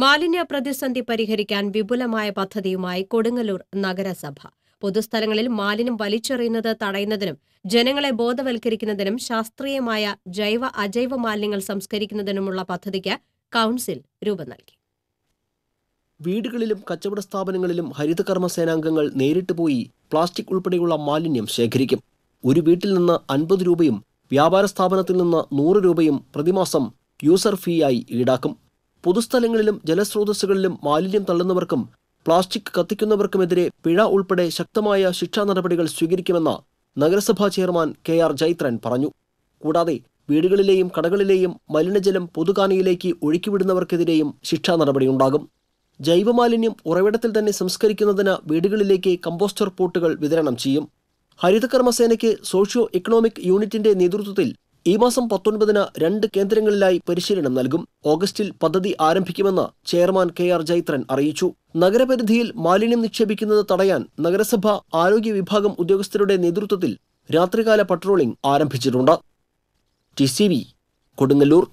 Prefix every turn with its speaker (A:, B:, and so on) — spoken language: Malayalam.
A: മാലിന്യ പ്രതിസന്ധി പരിഹരിക്കാൻ വിപുലമായ പദ്ധതിയുമായി കൊടുങ്ങല്ലൂർ നഗരസഭ പൊതുസ്ഥലങ്ങളിൽ മാലിന്യം വലിച്ചെറിയുന്നത് തടയുന്നതിനും ജനങ്ങളെ ബോധവൽക്കരിക്കുന്നതിനും ശാസ്ത്രീയമായ ജൈവ അജൈവ മാലിന്യങ്ങൾ സംസ്കരിക്കുന്നതിനുമുള്ള പദ്ധതിക്ക് കൗൺസിൽ രൂപം നൽകി
B: വീടുകളിലും കച്ചവട സ്ഥാപനങ്ങളിലും ഹരിതകർമ്മ സേനാംഗങ്ങൾ നേരിട്ട് പോയി പ്ലാസ്റ്റിക് ഉൾപ്പെടെയുള്ള മാലിന്യം ശേഖരിക്കും ഒരു വീട്ടിൽ നിന്ന് അൻപത് രൂപയും വ്യാപാര സ്ഥാപനത്തിൽ നിന്ന് നൂറ് രൂപയും പ്രതിമാസം യൂസർ ഫീയായി ഈടാക്കും പൊതുസ്ഥലങ്ങളിലും ജലസ്രോതസ്സുകളിലും മാലിന്യം തള്ളുന്നവർക്കും പ്ലാസ്റ്റിക് കത്തിക്കുന്നവർക്കുമെതിരെ പിഴ ഉൾപ്പെടെ ശക്തമായ ശിക്ഷാ നടപടികൾ സ്വീകരിക്കുമെന്ന് നഗരസഭാ ചെയർമാൻ കെ ആർ ജൈത്രൻ പറഞ്ഞു കൂടാതെ വീടുകളിലെയും കടകളിലെയും മലിനജലം പൊതുകാനയിലേക്ക് ഒഴുക്കിവിടുന്നവർക്കെതിരെയും ശിക്ഷാ നടപടിയുണ്ടാകും ജൈവമാലിന്യം ഉറവിടത്തിൽ തന്നെ സംസ്കരിക്കുന്നതിന് വീടുകളിലേക്ക് കമ്പോസ്റ്റർ പോട്ടുകൾ വിതരണം ചെയ്യും ഹരിതകർമ്മസേനയ്ക്ക് സോഷ്യോ എക്കണോമിക് യൂണിറ്റിന്റെ നേതൃത്വത്തിൽ ഈ മാസം പത്തൊൻപതിന് രണ്ട് കേന്ദ്രങ്ങളിലായി പരിശീലനം നൽകും ഓഗസ്റ്റിൽ പദ്ധതി ആരംഭിക്കുമെന്ന് ചെയർമാൻ കെ ആർ ജൈത്രൻ അറിയിച്ചു നഗരപരിധിയിൽ മാലിന്യം നിക്ഷേപിക്കുന്നത് തടയാൻ നഗരസഭ ആരോഗ്യ വിഭാഗം ഉദ്യോഗസ്ഥരുടെ നേതൃത്വത്തിൽ രാത്രികാല പട്രോളിംഗ് ആരംഭിച്ചിട്ടുണ്ട് ടി സി വി കൊടുങ്ങല്ലൂർ